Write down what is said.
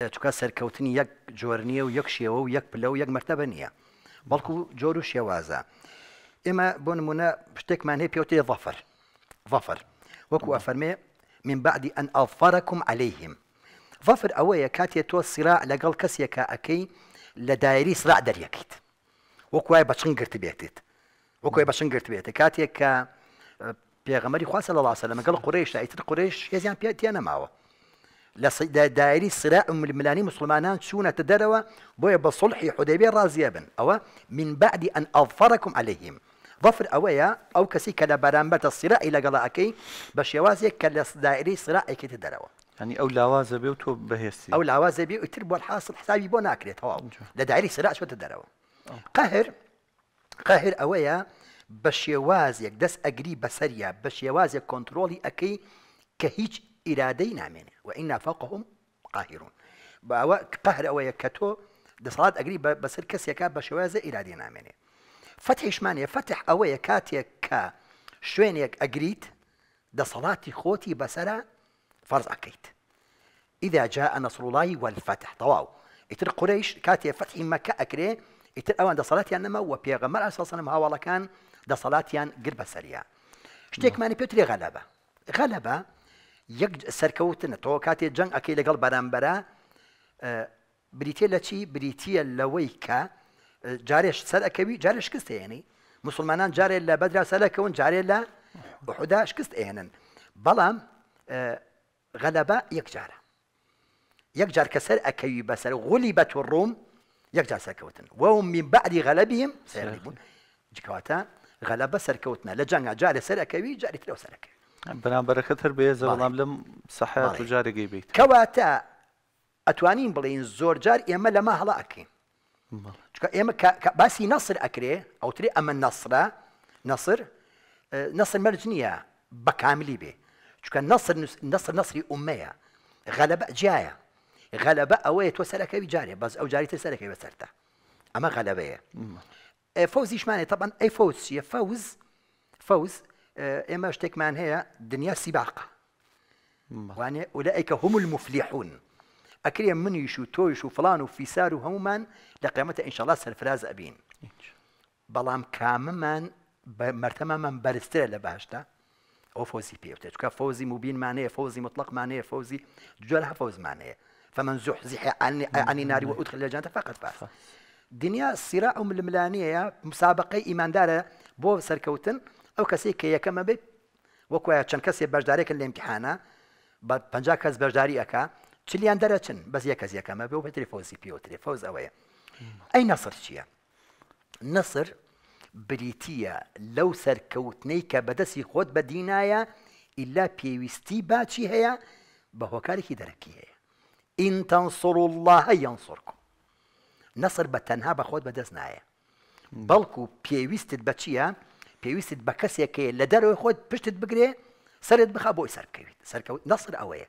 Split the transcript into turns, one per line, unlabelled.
چکا سەرکەوتنی یەک جۆر و یەک شێوە و یەک پلە و یەک مرتەبە نییە بەڵکو جۆر و شێوازە ئێمە بۆ نمونە شتێکمان هەیە پێوتێ ظەفر ظەفر وەکو ئەفەرمێ من بعدی ئەن ئەڵفەرەکم عەلەیهم ظەفر ئەوەیە کاتێ تۆ سیرا لەگەڵ کەسێکە ئەەکەی لە دایری سرع دەریەکەیت وەکوای بەچن گرت بێتیت وەکوی بەچن گرت بێتە کاتێک کە پێغەمەری خواستە لە لاسە لە مەگەڵ قڕێش ئیتر قڕێش هێزیان پێ تێ نەماوە لصدا دائري أم الملاني مسلمان سونة تدروا بوي بصلح حديبية رازي بن أو من بعد أن أظفركم عليهم ظفر أويا أو كسي كلا برامبة الصراع إلى قلاكي بشيوازي كلا دائري صراع كي تدروا يعني أو لعوازة بيوتو بهيسي أو لعوازة بيوتو يتربوا الحاصل حسابي بو ناكري تواب لدائري صراع شو تدروا قهر قهر أويا بشيوازي دس أجري بسريا بشيوازي كنترولي أكي كهيج إرادينا منه وإنا فوقهم قاهرون بأو قهر أو يكتو صلاة أقريب بصير كس يكاب بشوازة إرادينا منه فتح إشمانية فتح أو يكات يكا شوين يك أقريت دصلاتي خوتي بسرة فرض أكيد إذا جاء نصر الله والفتح طواو إتر قريش كاتي فتح ما كأكرى إتر أوان دصلاتي أنما وبيغمر عليه الصلاة والسلام ها والله كان دصلاتي قرب سريع شتيك ماني نعم. بيوتري غلبة غلبة یەک سەرکەوتنە تو کاتی جنگ ئەەکەی لەگەڵ برام برا بریتیل آه، چی بریتە لەوەی کە آه، جارێش سەر ئەەکەوی جارێش کەست هێنی يعني. مسلمانان جارێ لە بەدرا سەرەکەون جارێ لە بەحدا شکست ئێنن يعني. بەڵام آه، غەلەبە یک جار کە سەر ئەەکەوی بەسەر غولی بە تۆ ڕوم یەکجار سەرکەوتن وەو من بەعدی غەلەبیم سەربوون جکەواتە غەلەبە سەرکەوتنە لجنگ جاری سر سەرەکەوی جاری تلو سەرەکەوی بەنابەرەکەتر بێزە بەڵام لەم سەحات صحيح جارێکی بیت کەواتە ئەتوانین بڵین زۆر جار ئێمە لەمە هەڵاکەین باسي ئێمە باسی نەسر ئەکرێ ئەوترێ ئەمە نەسرە نەسر نەسر مەرج نییە بە کاملی بێ چکە نەسر نەسری ئومەیە غەلبە جیایە غەلبە ئەوەیە تۆ سەرەکەوی جارێ بەس ئەو جاری تر سەرەکەی بەسەرتە ئەمە غەلبەیە فەوزیشمانێت تەبەن ئەی فەوز چیە فەوز فەوز آه، إما شتك معناها دنيا سباقة يعني أولئك هم المفلحون أكريا يشو وتويش وفلان وفيسار وهمان لقيامته إن شاء الله سرفراز أبين بەڵام کامەمان مەرتەمامان بەرزترە لە باشدا ئەو فۆزی فوزي مبين فۆزی فوزي مطلق مطلقمانەیە فوزي جلها فوز فۆزمانەیە فمن زحزح عن النار وادخل الجنة فقط فاز دنيا الصراع الملانيه مسابقة إيمان دار بو سركوتن او ئەو کەسی کە یەکەمە بێ وەکوە چەند کەسێک بەشدارێکن لە امتحانە پ کەس بەشداری ئەک چلیان دەرەچن بەس یە یک یەکەمە بێ و بە تلفۆزی پی و تلفۆز ئەوەیە ئەی نەسر نصر نەسر بریتە لەو سەرکەوتنەی کە بەدەستی خۆت بە دینایە ئللا پێویستی باچی با بە هۆکارێکی دەرەکی هەیە ئینتەنسڕ الله یانسڕکم نەسر بە تەنها بە خۆت بەدەست نایە بەڵکو پێویستت بە چییە؟ پێویستت بە کەسێکەیە لە دەرەوەی خۆت پشتت بگرێ سرت بخە بۆی سەرکەویت سەرکەوت نەسر ئەوەیە